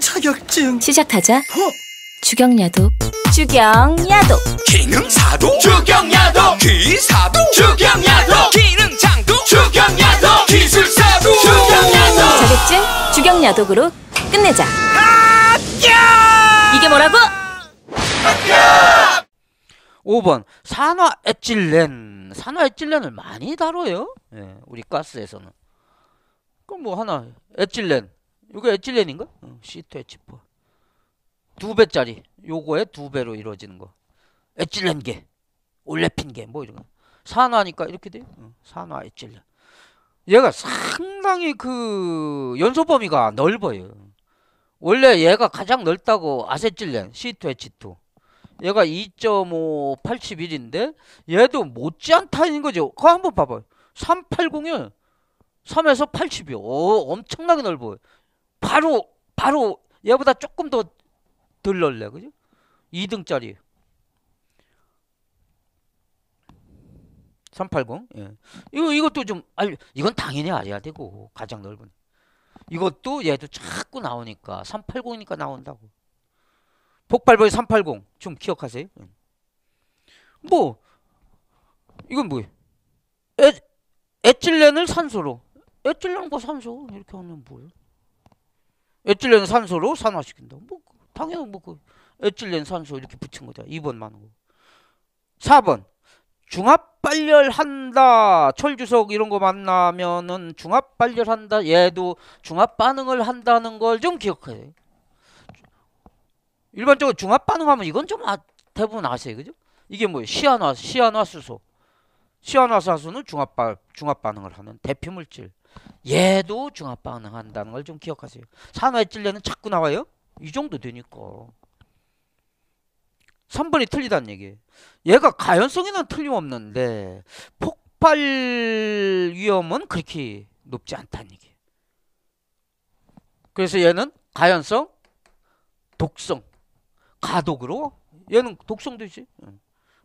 자격증 시작하자 어? 주경야도 주경야도 기능사도 주경야도 기사도 주경야도 기능장도 주경야도 기술사도 주경야도 자격증 주경야독으로 끝내자 이게 뭐라고? 5번 산화 에틸렌 산화 에틸렌을 많이 다뤄요 예, 우리 가스에서는 그럼 뭐 하나 에틸렌 이게 에틸렌인가? 시트 에치4두 배짜리. 요거에두 배로 이루어지는 거. 에틸렌계, 올레핀계 뭐 이런 거. 산화니까 이렇게 돼요. 어, 산화 에틸렌. 얘가 상당히 그 연소 범위가 넓어요. 원래 얘가 가장 넓다고 아세틸렌 시트 에치2 얘가 2.5 81인데 얘도 못지않다는 거죠. 그거 한번 봐봐요. 3 8 0이요 3에서 80이요. 오, 어, 엄청나게 넓어요. 바로 바로 얘보다 조금 더덜 넣을래 그죠? 2등짜리 380 예. 이거 이것도 좀 아니 이건 당연히 알아야 되고 가장 넓은 이것도 얘도 자꾸 나오니까 380이니까 나온다고 폭발벌 380 좀 기억하세요 예. 뭐 이건 뭐예요 에틸렌을 산소로 에틸렌과 산소 이렇게 하면 뭐예요 에틸렌 산소로 산화시킨다. 뭐 당연히 뭐그 에틸렌 산소 이렇게 붙인 거죠. 2번 만은 거. 4번 중압 발열한다. 철주석 이런 거 만나면은 중압 발열한다. 얘도 중압 반응을 한다는 걸 좀기억해 일반적으로 중압 반응하면 이건 좀 아, 대부분 아세요. 그죠? 이게 뭐예요? 시안화, 시안화수소. 시안화수소는 중압, 중압 반응을 하는 대피 물질. 얘도 중압 반응한다는 걸 좀 기억하세요. 산화에 찔레는 자꾸 나와요. 이 정도 되니까. 3번이 틀리다는 얘기예요. 얘가 가연성에는 틀림없는데 폭발 위험은 그렇게 높지 않다는 얘기예요. 그래서 얘는 가연성, 독성, 가독으로 얘는 독성도 있지.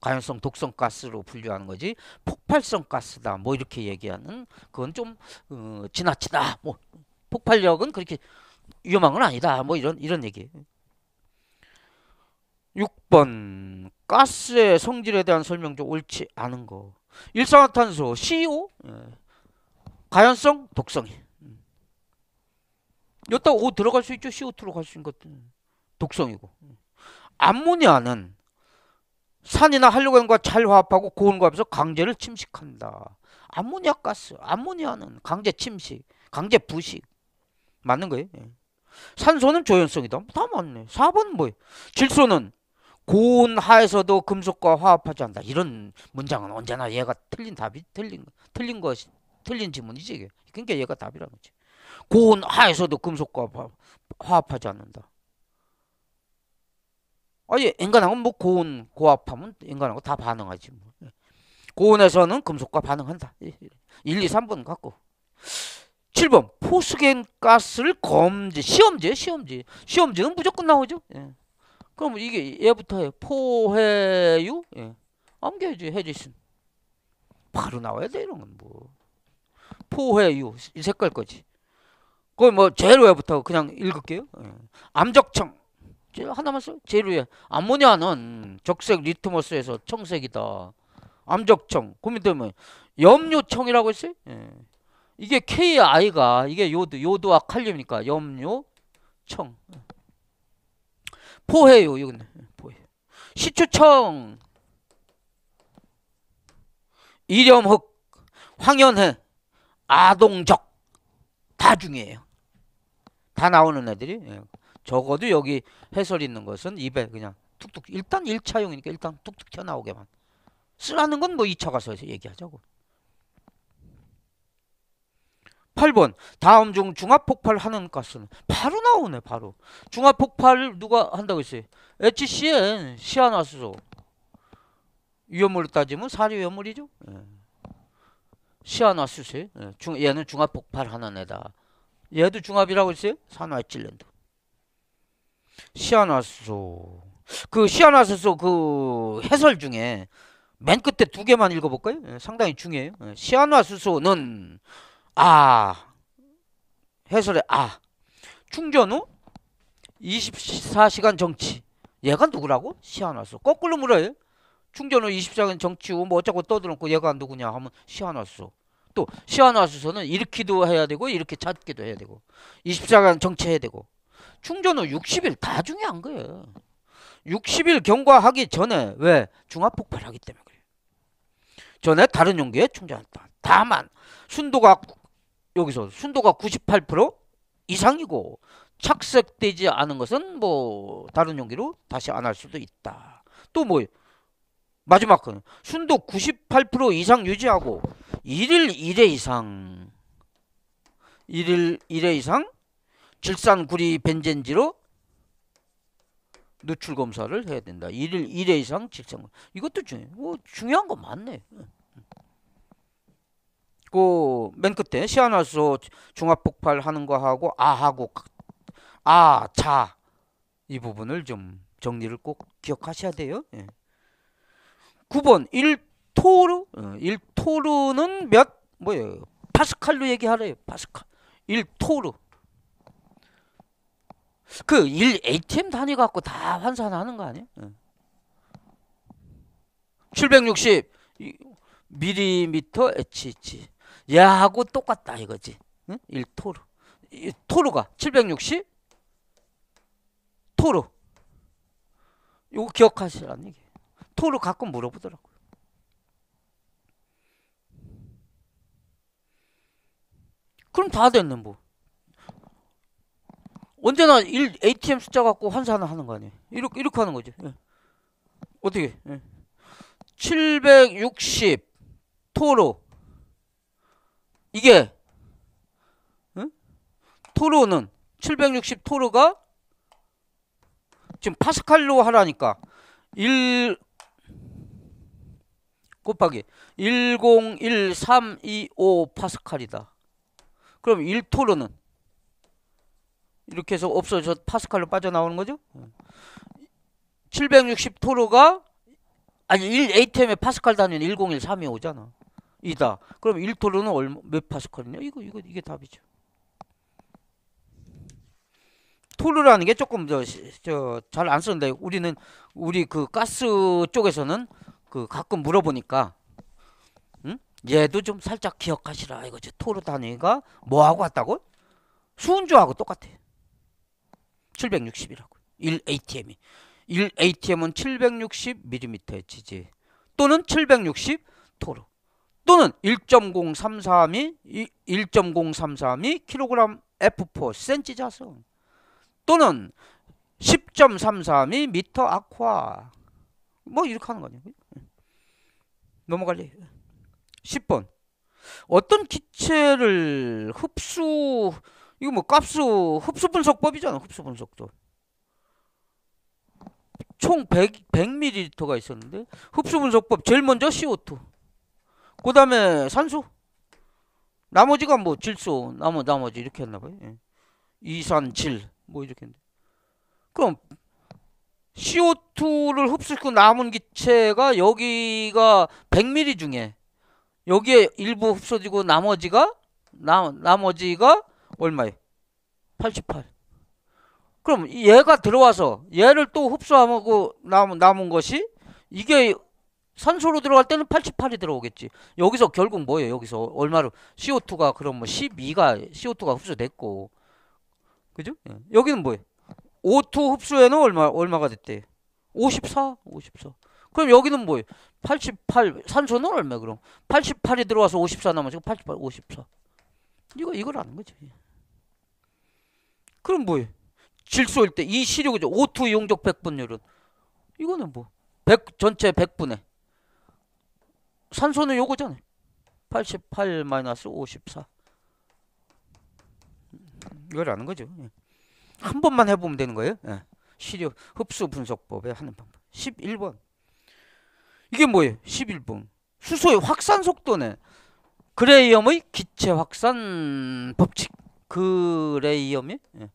가연성 독성 가스로 분류하는 거지 폭발성 가스다 뭐 이렇게 얘기하는 그건 좀 어, 지나치다 뭐 폭발력은 그렇게 위험한 건 아니다 뭐 이런 이런 얘기 6번 가스의 성질에 대한 설명좀 옳지 않은 거 일산화탄소 CO 예. 가연성 독성이 음. 여기다 O 들어갈 수 있죠 c o 들어갈수 있는 것들 독성이고 암모니아는 산이나 할로겐과 잘 화합하고 고온과 합해서 강제를 침식한다. 암모니아 가스, 암모니아는 강제 침식, 강제 부식. 맞는 거예요. 예. 산소는 조연성이다. 다 맞네. 4번 뭐예요? 질소는 고온 하에서도 금속과 화합하지 않는다. 이런 문장은 언제나 얘가 틀린 답이 틀린 틀린 것이 틀린 지문이지 이게. 그러니까 얘가 답이라는 거지. 고온 하에서도 금속과 화합하지 않는다. 아니 엔간하면 뭐 고온 고압하면 엔간하고 다 반응하지 뭐. 예. 고온에서는 금속과 반응한다. 1, 2, 3번 갖고. 7번 포스겐 가스를 검지 시험제 시험제 시험지는 무조건 나오죠. 예. 그럼 이게 얘부터 해요 포해유 예. 암기해야지 해지신 바로 나와야 돼 이런 건 뭐 포해유 이 색깔 거지. 그뭐 제로 외부터 그냥 읽을게요. 예. 암적청 하나만 써. 제일위에 암모니아는 적색 리트머스에서 청색이다. 암적청. 고민되면 염료청이라고 했어요. 예. 이게 KI가 이게 요드 요드와 칼륨이니까 염료청. 포해요 이건 예, 포해. 시추청. 이렴흑, 황연해, 아동적 다중이에요다 나오는 애들이. 예. 적어도 여기 해설 있는 것은 입에 그냥 툭툭 일단 1차용이니까 일단 툭툭 튀어나오게만 쓰라는 건 뭐 2차 가서에서 얘기하자고 8번 다음 중중화폭발하는 가스는 바로 나오네 바로 중화폭발 누가 한다고 했어요 HCN 시아나스소 위험물로 따지면 사료위험물이죠 예. 시아나스소 예. 중, 얘는 중화폭발하는 애다 얘도 중압이라고 했어요 산화에찔렌도 시아나소. 그 시아나소소 그 해설 중에 맨 끝에 두 개만 읽어볼까요? 예, 상당히 중요해요. 예, 시아나수소는 아해설에아 충전 후 24시간 정치. 얘가 누구라고? 시아나수. 거꾸로 물어요. 충전 후 24시간 정치 후 뭐 어쩌고 떠들었고 얘가 누구냐 하면 시아나수. 또 시아나수소는 이렇게도 해야 되고 이렇게 찾기도 해야 되고 24시간 정치해야 되고 충전 후 60일 다 중요한 거예요. 60일 경과하기 전에 왜 중압 폭발하기 때문에 그래요. 전에 다른 용기에 충전했다. 다만 순도가 여기서 순도가 98% 이상이고 착색되지 않은 것은 뭐 다른 용기로 다시 안 할 수도 있다. 또 뭐 마지막 건 순도 98% 이상 유지하고 1일 1회 이상 1일 1회 이상 질산구리 벤젠지로 누출 검사를 해야 된다. 1일 1회 이상 질산. 이것도 중요. 해뭐 중요한 거 많네. 그맨 끝에 시아나소 종합 폭발하는 거 하고 아 하고 그 아자 이 부분을 좀 정리를 꼭 기억하셔야 돼요. 예. 9번 1토르 1토르는 어, 몇 뭐예요? 파스칼로 얘기하래요. 파스칼. 1토르. 그 일, ATM 단위 갖고 다 환산하는 거 아니에요? 760 밀리미터 HG 야하고 똑같다 이거지 응? 1토르 토르가 760 토르 이거 기억하시라는 얘기 토르 가끔 물어보더라고요 그럼 다 됐네 뭐 언제나 1 ATM 숫자 갖고 환산을 하는 거 아니에요. 이렇게 이렇게 하는 거지 예. 어떻게? 예. 760 토로 이게 토로는 760 토로가 지금 파스칼로 하라니까 1 곱하기 101325 파스칼이다. 그럼 1토로는 이렇게 해서 없어져 파스칼로 빠져나오는 거죠. 760 토르가 아니 1 ATM에 파스칼 단위는 1013이 오잖아. 이다. 그럼 1토르는 얼마 몇 파스칼이냐? 이거 이거 이게 답이죠. 토르라는 게 조금 저잘 안 쓰는데 우리는 우리 그 가스 쪽에서는 그 가끔 물어보니까 응? 얘도 좀 살짝 기억하시라 이거지 토르 단위가 뭐하고 왔다고 수은주하고 똑같아. 760이라고. 1 ATM이. 1 ATM은 760mm 지지 또는 760 토르 또는 1 0 3 3이1 0 3 3이 킬로그램 F4 센치 자성 또는 1 0 3 3이 미터 아쿠아 뭐 이렇게 하는 거아니에요 예. 넘어갈래 10번 어떤 기체를 흡수 이거 뭐 값수 흡수 분석법이잖아. 흡수 분석도. 총 100, 100ml가 있었는데 흡수 분석법 제일 먼저 CO2. 그 다음에 산소. 나머지가 뭐 질소, 나머 나머지 이렇게 했나 봐요. 예. 이산, 질뭐 이렇게 했는데. 그럼 CO2를 흡수했고 남은 기체가 여기가 100ml 중에 여기에 일부 흡수되고 나머지가 나, 나머지가 얼마에? 88. 그럼 얘가 들어와서 얘를 또 흡수하고 남, 남은 것이 이게 산소로 들어갈 때는 88이 들어오겠지. 여기서 결국 뭐예요? 여기서 얼마로 CO2가 그럼 뭐 12가 CO2가 흡수됐고. 그죠? 예. 여기는 뭐예요? O2 흡수에는 얼마 얼마가 됐대? 54, 54. 그럼 여기는 뭐예요? 88 산소는 얼마 그럼? 88이 들어와서 54남아지죠 88, 54. 이거 이걸 아는 거지. 그럼 뭐예요? 질소일 때 이시력이죠 오투 용적 백분율은 이거는 뭐1 전체 1 0분의 산소는 요거잖아요. 88 마이너스 54 이걸 아는 거죠. 예. 한 번만 해보면 되는 거예요. 예. 시력 흡수 분석법에 하는 방법. 11번. 이게 뭐예요? 11번. 수소의 확산 속도는 그레이엄의 기체 확산 법칙. 그레이엄의 예.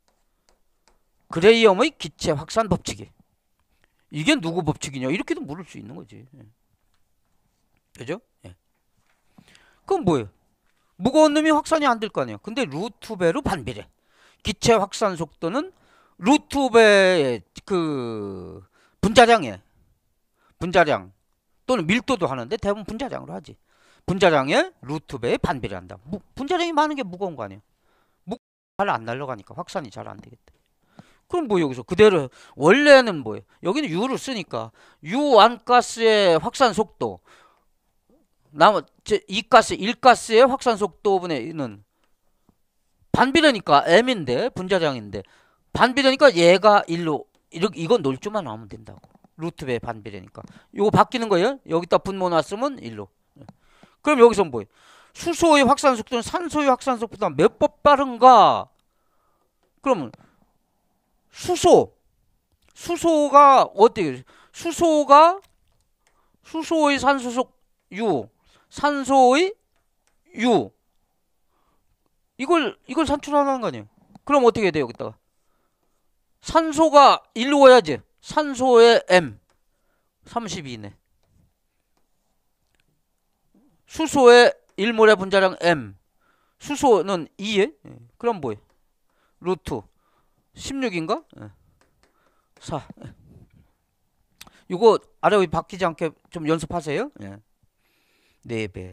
그레이엄의 기체 확산 법칙이 이게 누구 법칙이냐 이렇게도 물을 수 있는 거지 예. 그죠? 예. 그건 뭐예요? 무거운 놈이 확산이 안 될 거 아니에요 근데 루트 배로 반비례 기체 확산 속도는 루트 배의 그 분자량에 분자량 또는 밀도도 하는데 대부분 분자량으로 하지 분자량에 루트 배에 반비례한다 분자량이 많은 게 무거운 거 아니에요 잘안 날라가니까 확산이 잘 안 되겠다. 그럼 뭐 여기서 그대로 원래는 뭐예요? 여기는 유를 쓰니까 유 안가스의 확산 속도 나머지 2가스 일가스의 확산 속도분의는 반비례니까 M인데 분자량인데 반비례니까 얘가 일로 이렇게 이건 놀주만 하면 된다고. 루트 배 반비례니까. 요거 바뀌는 거예요. 여기다 분모 놨으면 일로 예. 그럼 여기서 뭐예요? 수소의 확산 속도는 산소의 확산 속도보다 몇번 빠른가? 그러면 수소 수소가 어떻게 수소가 수소의 산소 속 유 산소의 유 이걸 이걸 산출하는 거 아니에요? 그럼 어떻게 돼요, 여기다가? 산소가 일로 와야지. 산소의 M 32네. 수소의 1몰의 분자량 M 수소는 2에 예. 그럼 뭐예 요 루트 16인가? 4 예. 이거 예. 아래 위 바뀌지 않게 좀 연습하세요 예. 4배